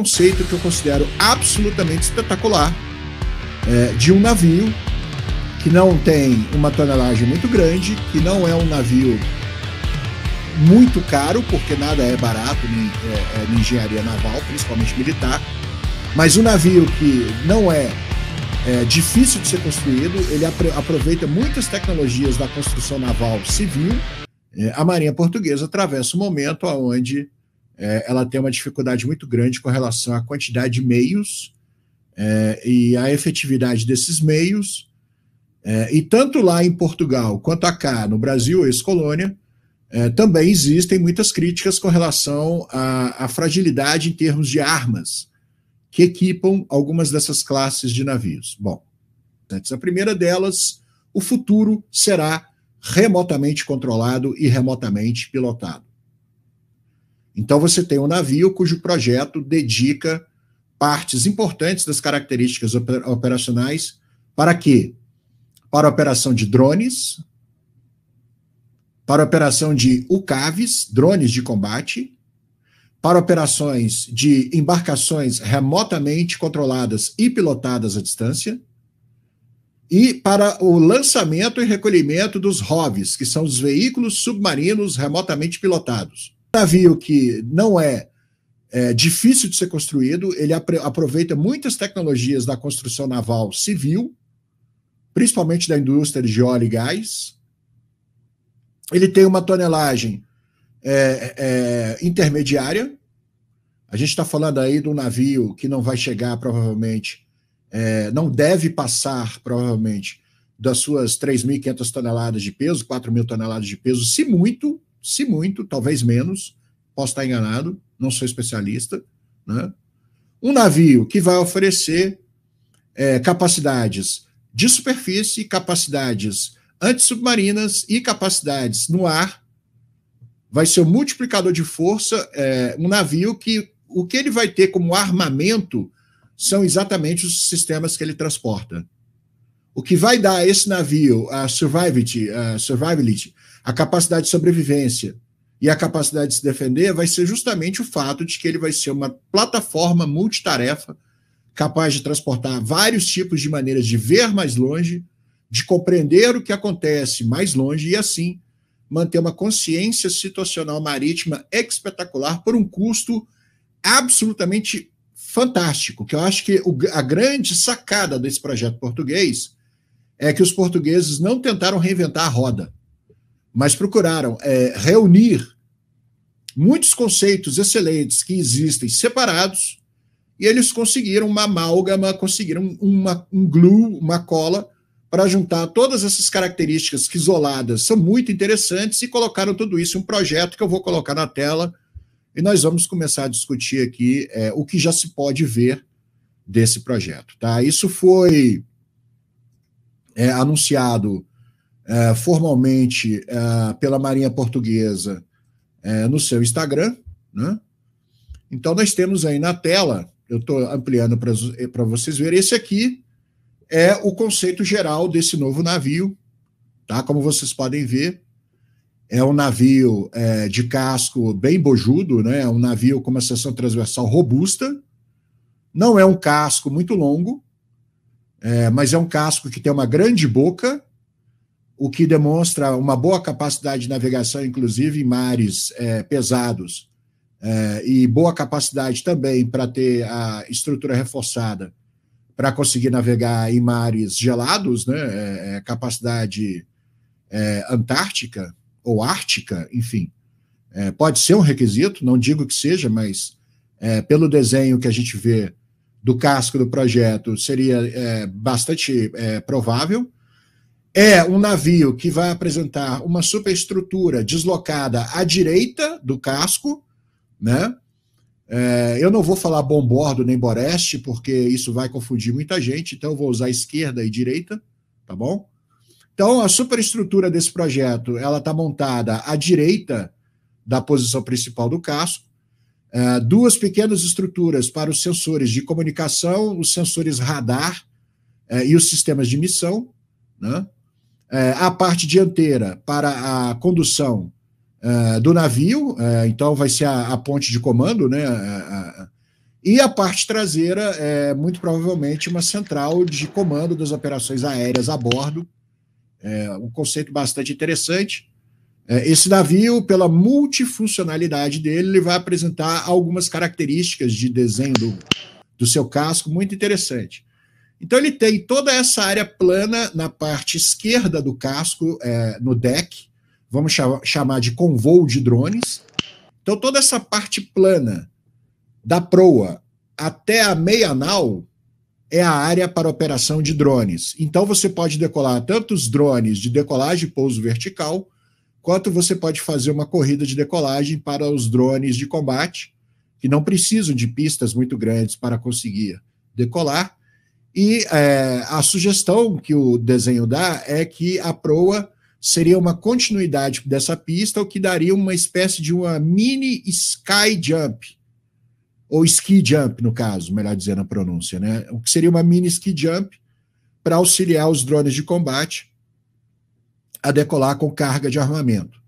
conceito que eu considero absolutamente espetacular é, de um navio que não tem uma tonelagem muito grande, que não é um navio muito caro, porque nada é barato em é, é engenharia naval, principalmente militar, mas um navio que não é, é difícil de ser construído, ele aproveita muitas tecnologias da construção naval civil. É, a Marinha Portuguesa atravessa um momento onde é, ela tem uma dificuldade muito grande com relação à quantidade de meios é, e à efetividade desses meios. É, e tanto lá em Portugal quanto cá no Brasil, ex-colônia, é, também existem muitas críticas com relação à, à fragilidade em termos de armas que equipam algumas dessas classes de navios. Bom, a primeira delas, o futuro será remotamente controlado e remotamente pilotado. Então, você tem um navio cujo projeto dedica partes importantes das características operacionais para quê? Para a operação de drones, para a operação de UCAVs, drones de combate, para operações de embarcações remotamente controladas e pilotadas à distância, e para o lançamento e recolhimento dos ROVs, que são os veículos submarinos remotamente pilotados navio que não é, é difícil de ser construído, ele aproveita muitas tecnologias da construção naval civil, principalmente da indústria de óleo e gás. Ele tem uma tonelagem é, é, intermediária. A gente está falando aí de um navio que não vai chegar, provavelmente, é, não deve passar, provavelmente, das suas 3.500 toneladas de peso, 4.000 toneladas de peso, se muito se muito, talvez menos, posso estar enganado, não sou especialista, né? um navio que vai oferecer é, capacidades de superfície, capacidades antissubmarinas e capacidades no ar, vai ser um multiplicador de força, é, um navio que o que ele vai ter como armamento são exatamente os sistemas que ele transporta. O que vai dar a esse navio a survivability, a survivability a capacidade de sobrevivência e a capacidade de se defender vai ser justamente o fato de que ele vai ser uma plataforma multitarefa capaz de transportar vários tipos de maneiras de ver mais longe, de compreender o que acontece mais longe e assim manter uma consciência situacional marítima espetacular por um custo absolutamente fantástico, que eu acho que a grande sacada desse projeto português é que os portugueses não tentaram reinventar a roda mas procuraram é, reunir muitos conceitos excelentes que existem separados, e eles conseguiram uma amálgama, conseguiram uma, um glue, uma cola, para juntar todas essas características que isoladas são muito interessantes e colocaram tudo isso em um projeto que eu vou colocar na tela e nós vamos começar a discutir aqui é, o que já se pode ver desse projeto. Tá? Isso foi é, anunciado é, formalmente é, pela Marinha Portuguesa é, no seu Instagram. Né? Então, nós temos aí na tela, eu estou ampliando para eh, vocês verem, esse aqui é o conceito geral desse novo navio. Tá? Como vocês podem ver, é um navio é, de casco bem bojudo, né? um navio com uma seção transversal robusta. Não é um casco muito longo, é, mas é um casco que tem uma grande boca o que demonstra uma boa capacidade de navegação, inclusive em mares é, pesados, é, e boa capacidade também para ter a estrutura reforçada para conseguir navegar em mares gelados, né? É, é capacidade é, antártica ou ártica, enfim, é, pode ser um requisito, não digo que seja, mas pelo desenho que a gente vê do casco do projeto, seria bastante provável é um navio que vai apresentar uma superestrutura deslocada à direita do casco, né? É, eu não vou falar bombordo nem boreste, porque isso vai confundir muita gente, então eu vou usar esquerda e direita, tá bom? Então, a superestrutura desse projeto, ela está montada à direita da posição principal do casco, é, duas pequenas estruturas para os sensores de comunicação, os sensores radar é, e os sistemas de missão, né? É, a parte dianteira para a condução é, do navio, é, então vai ser a, a, ponte de comando, né? A, a, e a parte traseira é muito provavelmente uma central de comando das operações aéreas a bordo. É um conceito bastante interessante. É, esse navio, pela multifuncionalidade dele, ele vai apresentar algumas características de desenho do, do seu casco muito interessante. Então ele tem toda essa área plana na parte esquerda do casco, é, no deck, vamos chamar de convoo de drones. Então toda essa parte plana da proa até a meia nau é a área para operação de drones. Então você pode decolar tanto os drones de decolagem e pouso vertical, quanto você pode fazer uma corrida de decolagem para os drones de combate, que não precisam de pistas muito grandes para conseguir decolar e é, a sugestão que o desenho dá é que a proa seria uma continuidade dessa pista, o que daria uma espécie de uma mini sky jump, ou ski jump, no caso, melhor dizendo a pronúncia, né? O que seria uma mini ski jump para auxiliar os drones de combate a decolar com carga de armamento.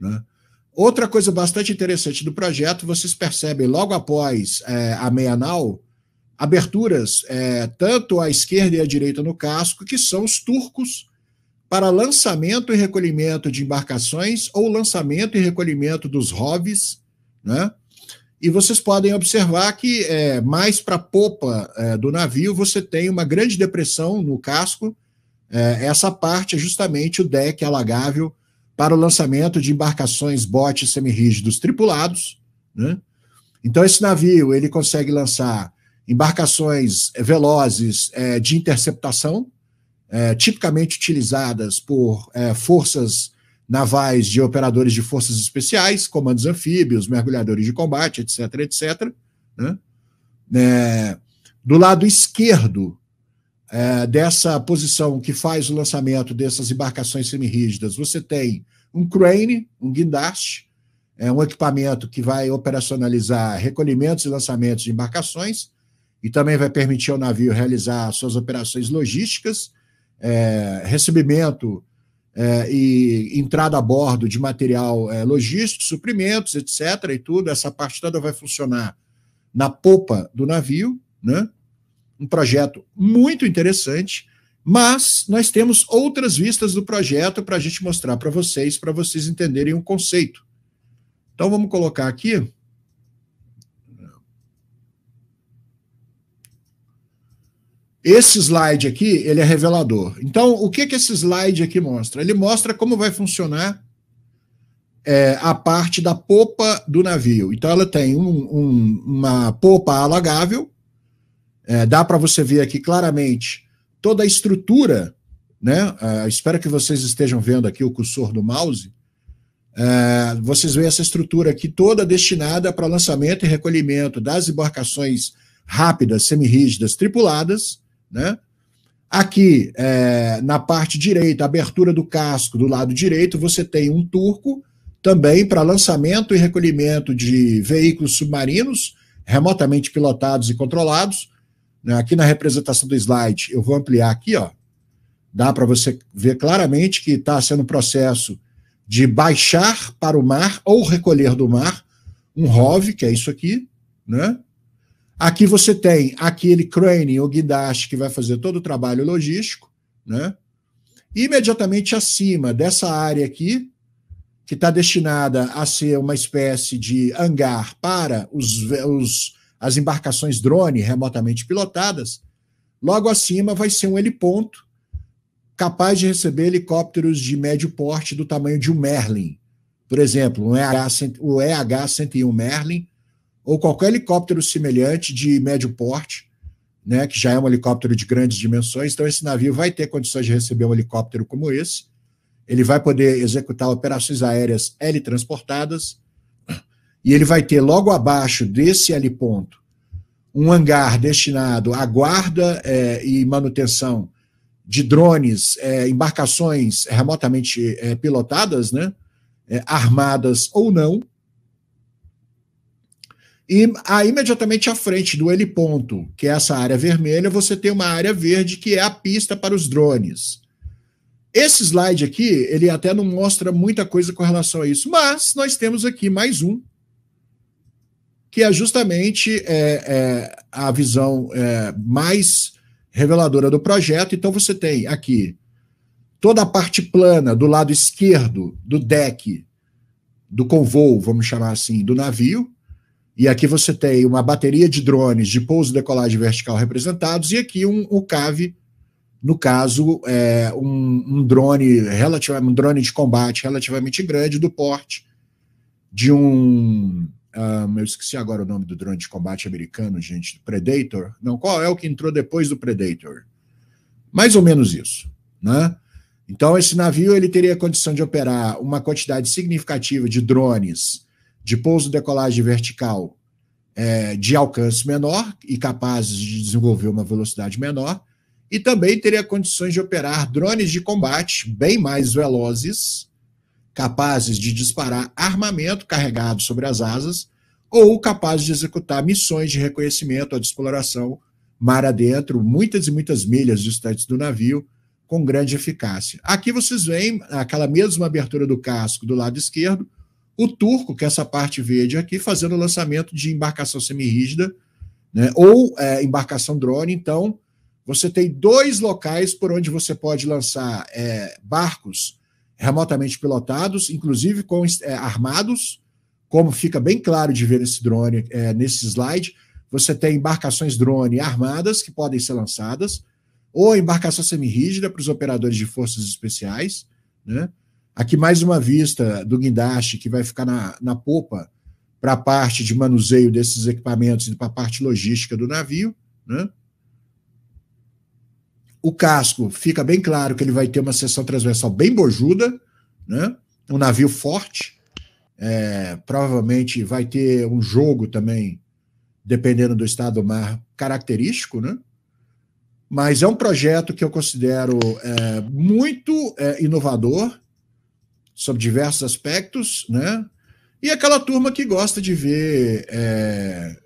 Né? Outra coisa bastante interessante do projeto, vocês percebem logo após é, a nau aberturas é, tanto à esquerda e à direita no casco, que são os turcos para lançamento e recolhimento de embarcações ou lançamento e recolhimento dos hobbies, né? E vocês podem observar que é, mais para a popa é, do navio você tem uma grande depressão no casco. É, essa parte é justamente o deck alagável para o lançamento de embarcações botes semirrígidos tripulados. Né? Então esse navio ele consegue lançar embarcações eh, velozes é, de interceptação, é, tipicamente utilizadas por é, forças navais de operadores de forças especiais, comandos anfíbios, mergulhadores de combate, etc., etc. Né? É, do lado esquerdo é, dessa posição que faz o lançamento dessas embarcações semirrígidas, você tem um crane, um guindaste, é um equipamento que vai operacionalizar recolhimentos e lançamentos de embarcações, e também vai permitir ao navio realizar suas operações logísticas, é, recebimento é, e entrada a bordo de material é, logístico, suprimentos, etc. e tudo. Essa parte toda vai funcionar na popa do navio, né? Um projeto muito interessante, mas nós temos outras vistas do projeto para a gente mostrar para vocês, para vocês entenderem o conceito. Então vamos colocar aqui. Esse slide aqui, ele é revelador. Então, o que, que esse slide aqui mostra? Ele mostra como vai funcionar é, a parte da popa do navio. Então, ela tem um, um, uma popa alagável, é, dá para você ver aqui claramente toda a estrutura, né? É, espero que vocês estejam vendo aqui o cursor do mouse. É, vocês veem essa estrutura aqui toda destinada para lançamento e recolhimento das embarcações rápidas, semirrígidas, tripuladas, né? Aqui, é, na parte direita, abertura do casco do lado direito, você tem um turco também para lançamento e recolhimento de veículos submarinos remotamente pilotados e controlados. Né? Aqui na representação do slide, eu vou ampliar aqui, ó. dá para você ver claramente que está sendo um processo de baixar para o mar ou recolher do mar um ROV, que é isso aqui, né? Aqui você tem aquele crane ou guindaste que vai fazer todo o trabalho logístico, né? imediatamente acima dessa área aqui, que está destinada a ser uma espécie de hangar para os, os, as embarcações drone remotamente pilotadas, logo acima vai ser um heliponto capaz de receber helicópteros de médio porte do tamanho de um Merlin. Por exemplo, um EH, o EH-101 Merlin ou qualquer helicóptero semelhante de médio porte, né, que já é um helicóptero de grandes dimensões. Então, esse navio vai ter condições de receber um helicóptero como esse. Ele vai poder executar operações aéreas heli transportadas E ele vai ter logo abaixo desse heliponto um hangar destinado à guarda é, e manutenção de drones, é, embarcações remotamente é, pilotadas, né, é, armadas ou não, e aí, imediatamente à frente do heliponto, que é essa área vermelha, você tem uma área verde que é a pista para os drones. Esse slide aqui, ele até não mostra muita coisa com relação a isso, mas nós temos aqui mais um, que é justamente é, é, a visão é, mais reveladora do projeto. Então, você tem aqui toda a parte plana do lado esquerdo do deck, do convoo, vamos chamar assim, do navio, e aqui você tem uma bateria de drones de pouso, decolagem vertical representados, e aqui um, o CAV, no caso, é um, um, drone relativamente um drone de combate relativamente grande, do porte de um. Um, ah, eu esqueci agora o nome do drone de combate americano, gente. Predator? Não, qual é o que entrou depois do Predator? Mais ou menos isso, né? Então, esse navio ele teria condição de operar uma quantidade significativa de drones de pouso decolagem vertical é, de alcance menor e capazes de desenvolver uma velocidade menor, e também teria condições de operar drones de combate bem mais velozes, capazes de disparar armamento carregado sobre as asas, ou capazes de executar missões de reconhecimento ou de exploração mar adentro, muitas e muitas milhas distantes do navio, com grande eficácia. Aqui vocês veem aquela mesma abertura do casco do lado esquerdo, o turco, que é essa parte verde aqui, fazendo o lançamento de embarcação semirrígida né, ou é, embarcação drone. Então, você tem dois locais por onde você pode lançar é, barcos remotamente pilotados, inclusive com é, armados, como fica bem claro de ver nesse drone, é, nesse slide. Você tem embarcações drone armadas que podem ser lançadas, ou embarcação semirrígida para os operadores de forças especiais, né? Aqui mais uma vista do guindaste que vai ficar na, na popa para a parte de manuseio desses equipamentos e para a parte logística do navio. Né? O casco fica bem claro que ele vai ter uma seção transversal bem bojuda, né? um navio forte. É, provavelmente vai ter um jogo também, dependendo do estado do mar, característico, né? Mas é um projeto que eu considero é, muito é, inovador sobre diversos aspectos, né? E aquela turma que gosta de ver é,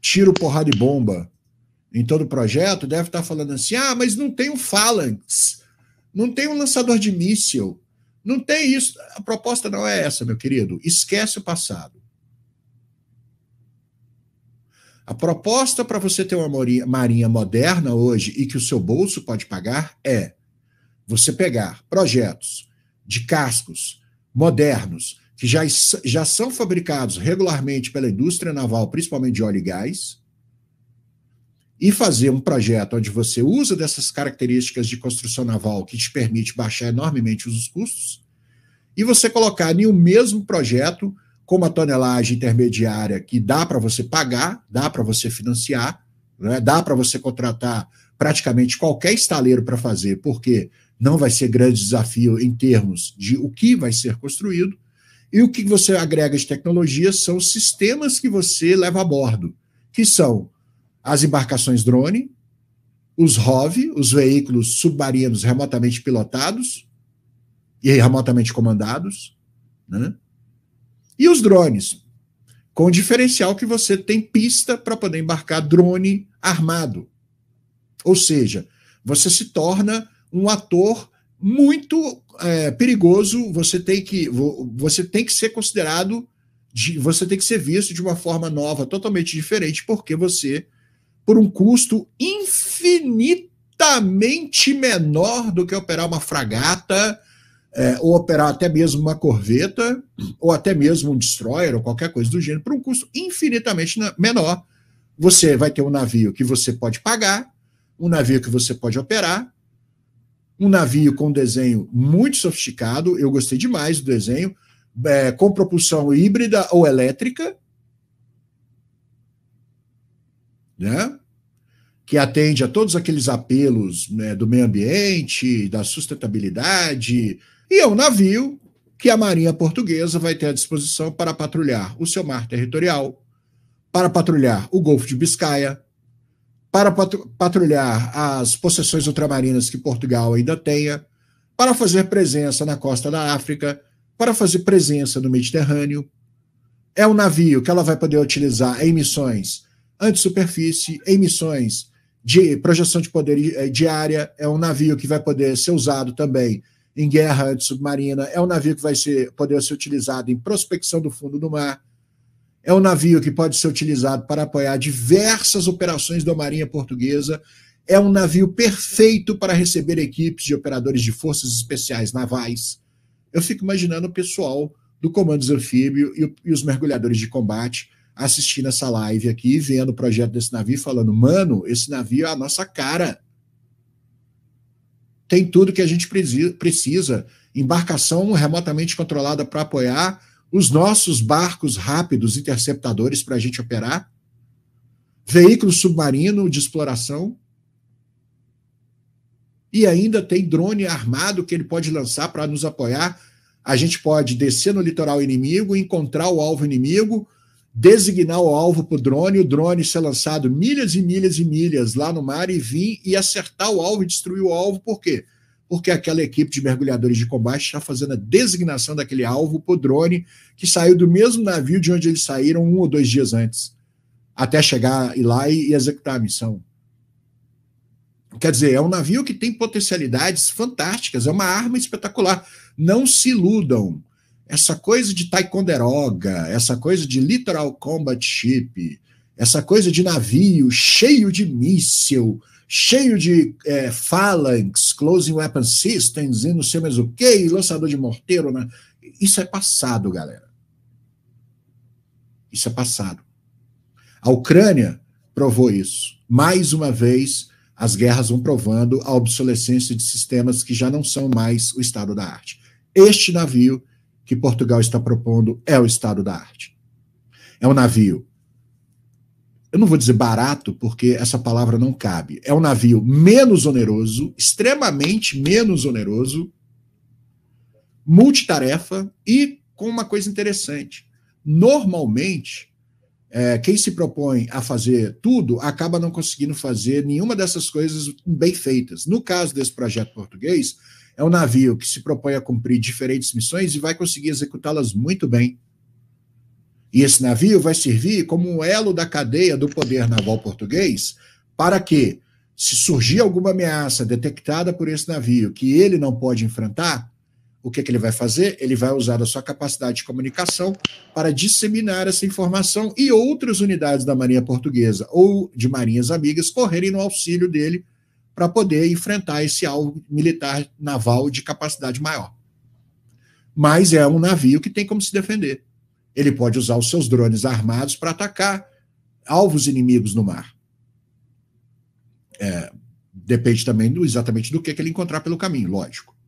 tiro, porrada e bomba em todo o projeto deve estar falando assim: ah, mas não tem um Phalanx, não tem um lançador de míssil, não tem isso. A proposta não é essa, meu querido. Esquece o passado. A proposta para você ter uma marinha moderna hoje e que o seu bolso pode pagar é você pegar projetos de cascos modernos, que já, já são fabricados regularmente pela indústria naval, principalmente de óleo e gás, e fazer um projeto onde você usa dessas características de construção naval que te permite baixar enormemente os custos, e você colocar em um mesmo projeto com uma tonelagem intermediária que dá para você pagar, dá para você financiar, né? dá para você contratar praticamente qualquer estaleiro para fazer, porque não vai ser grande desafio em termos de o que vai ser construído, e o que você agrega de tecnologia são sistemas que você leva a bordo, que são as embarcações drone, os ROV, os veículos submarinos remotamente pilotados e remotamente comandados, né? e os drones, com o diferencial que você tem pista para poder embarcar drone armado. Ou seja, você se torna um ator muito é, perigoso. Você tem que você tem que ser considerado, de, você tem que ser visto de uma forma nova, totalmente diferente, porque você, por um custo infinitamente menor do que operar uma fragata, é, ou operar até mesmo uma corveta, ou até mesmo um destroyer, ou qualquer coisa do gênero, por um custo infinitamente menor. Você vai ter um navio que você pode pagar, um navio que você pode operar, um navio com desenho muito sofisticado, eu gostei demais do desenho, é, com propulsão híbrida ou elétrica, né? que atende a todos aqueles apelos né, do meio ambiente, da sustentabilidade, e é um navio que a Marinha Portuguesa vai ter à disposição para patrulhar o seu mar territorial, para patrulhar o Golfo de Biscaia, para patrulhar as possessões ultramarinas que Portugal ainda tenha, para fazer presença na costa da África, para fazer presença no Mediterrâneo. É um navio que ela vai poder utilizar em missões anti-superfície, em missões de projeção de poder eh, diária, é um navio que vai poder ser usado também em guerra antissubmarina, submarina é um navio que vai ser, poder ser utilizado em prospecção do fundo do mar, é um navio que pode ser utilizado para apoiar diversas operações da Marinha Portuguesa. É um navio perfeito para receber equipes de operadores de forças especiais navais. Eu fico imaginando o pessoal do comando Anfíbio e, e os mergulhadores de combate assistindo essa live aqui, vendo o projeto desse navio, falando: mano, esse navio é a nossa cara. Tem tudo que a gente precisa. Embarcação remotamente controlada para apoiar os nossos barcos rápidos interceptadores para a gente operar, veículo submarino de exploração, e ainda tem drone armado que ele pode lançar para nos apoiar. A gente pode descer no litoral inimigo, encontrar o alvo inimigo, designar o alvo para o drone, o drone ser lançado milhas e milhas e milhas lá no mar e vir e acertar o alvo e destruir o alvo, por quê? porque aquela equipe de mergulhadores de combate está fazendo a designação daquele alvo por drone que saiu do mesmo navio de onde eles saíram um ou dois dias antes, até chegar lá e executar a missão. Quer dizer, é um navio que tem potencialidades fantásticas, é uma arma espetacular. Não se iludam. Essa coisa de Ticonderoga, essa coisa de Littoral Combat Ship, essa coisa de navio cheio de míssil, cheio de é, phalanx, closing weapon systems e não sei mais o que, lançador de morteiro. Né? Isso é passado, galera. Isso é passado. A Ucrânia provou isso. Mais uma vez, as guerras vão provando a obsolescência de sistemas que já não são mais o estado da arte. Este navio que Portugal está propondo é o estado da arte. É um navio eu não vou dizer barato, porque essa palavra não cabe. É um navio menos oneroso, extremamente menos oneroso, multitarefa e com uma coisa interessante. Normalmente, é, quem se propõe a fazer tudo acaba não conseguindo fazer nenhuma dessas coisas bem feitas. No caso desse projeto português, é um navio que se propõe a cumprir diferentes missões e vai conseguir executá-las muito bem e esse navio vai servir como um elo da cadeia do poder naval português para que, se surgir alguma ameaça detectada por esse navio que ele não pode enfrentar, o que, é que ele vai fazer? Ele vai usar a sua capacidade de comunicação para disseminar essa informação e outras unidades da Marinha Portuguesa ou de marinhas amigas correrem no auxílio dele para poder enfrentar esse alvo militar naval de capacidade maior. Mas é um navio que tem como se defender. Ele pode usar os seus drones armados para atacar alvos inimigos no mar. É, depende também do, exatamente do que, que ele encontrar pelo caminho, lógico.